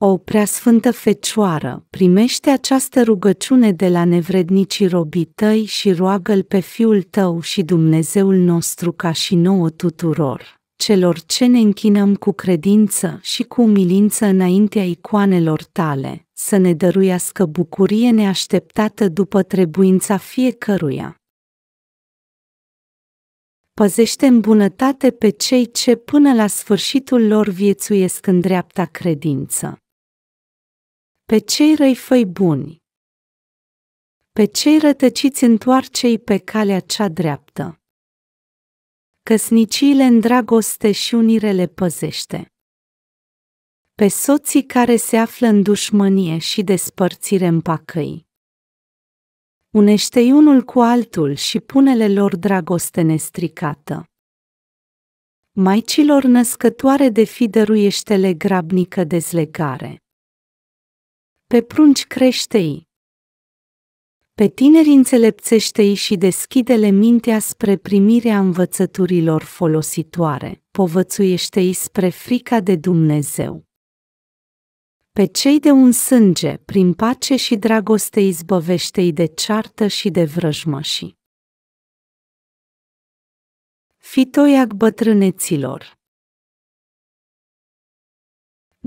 O preasfântă fecioară, primește această rugăciune de la nevrednicii robii tăi și roagă-L pe Fiul tău și Dumnezeul nostru ca și nouă tuturor, celor ce ne închinăm cu credință și cu umilință înaintea icoanelor tale, să ne dăruiască bucurie neașteptată după trebuința fiecăruia păzește în bunătate pe cei ce până la sfârșitul lor viețuiesc în dreapta credință pe cei răi făi buni, pe cei rătăciți întoarcei pe calea cea dreaptă. Căsniciile în dragoste și unire le păzește. Pe soții care se află în dușmănie și despărțire în pacăi. Unește i unul cu altul și punele lor dragoste nestricată. Maicilor născătoare de fi le grabnică dezlegare pe prunci creștei. Pe tineri înțelepțește-i și deschide-le mintea spre primirea învățăturilor folositoare, povățuiește-i spre frica de Dumnezeu. Pe cei de un sânge, prin pace și dragoste izbăvește-i de ceartă și de vrăjmășii. Fitoiac bătrâneților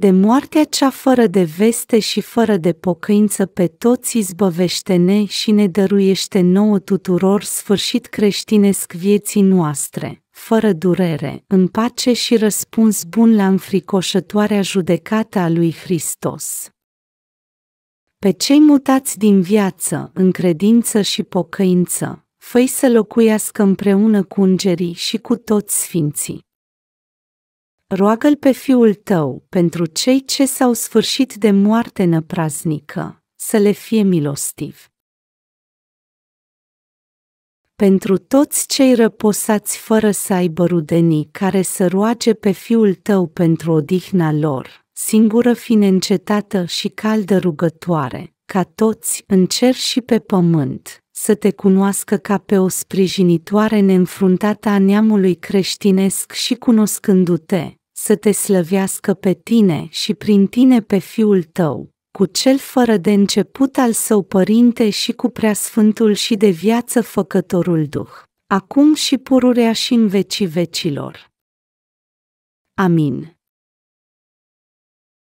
de moartea cea fără de veste și fără de pocăință pe toți izbăvește-ne și ne dăruiește nouă tuturor sfârșit creștinesc vieții noastre, fără durere, în pace și răspuns bun la înfricoșătoarea judecată a lui Hristos. Pe cei mutați din viață, în credință și pocăință, făi să locuiască împreună cu îngerii și cu toți sfinții roagă-l pe fiul tău pentru cei ce s-au sfârșit de moarte năpraznică, să le fie milostiv. Pentru toți cei răposați fără să aibă rudenii care să roage pe fiul tău pentru odihna lor, singură fi încetată și caldă rugătoare, ca toți, în cer și pe pământ, să te cunoască ca pe o sprijinitoare neînfruntată a neamului creștinesc și cunoscându-te, să te slăvească pe tine și prin tine pe Fiul tău, cu cel fără de început al său părinte și cu preasfântul și de viață făcătorul Duh, acum și pururea și în vecii vecilor. Amin.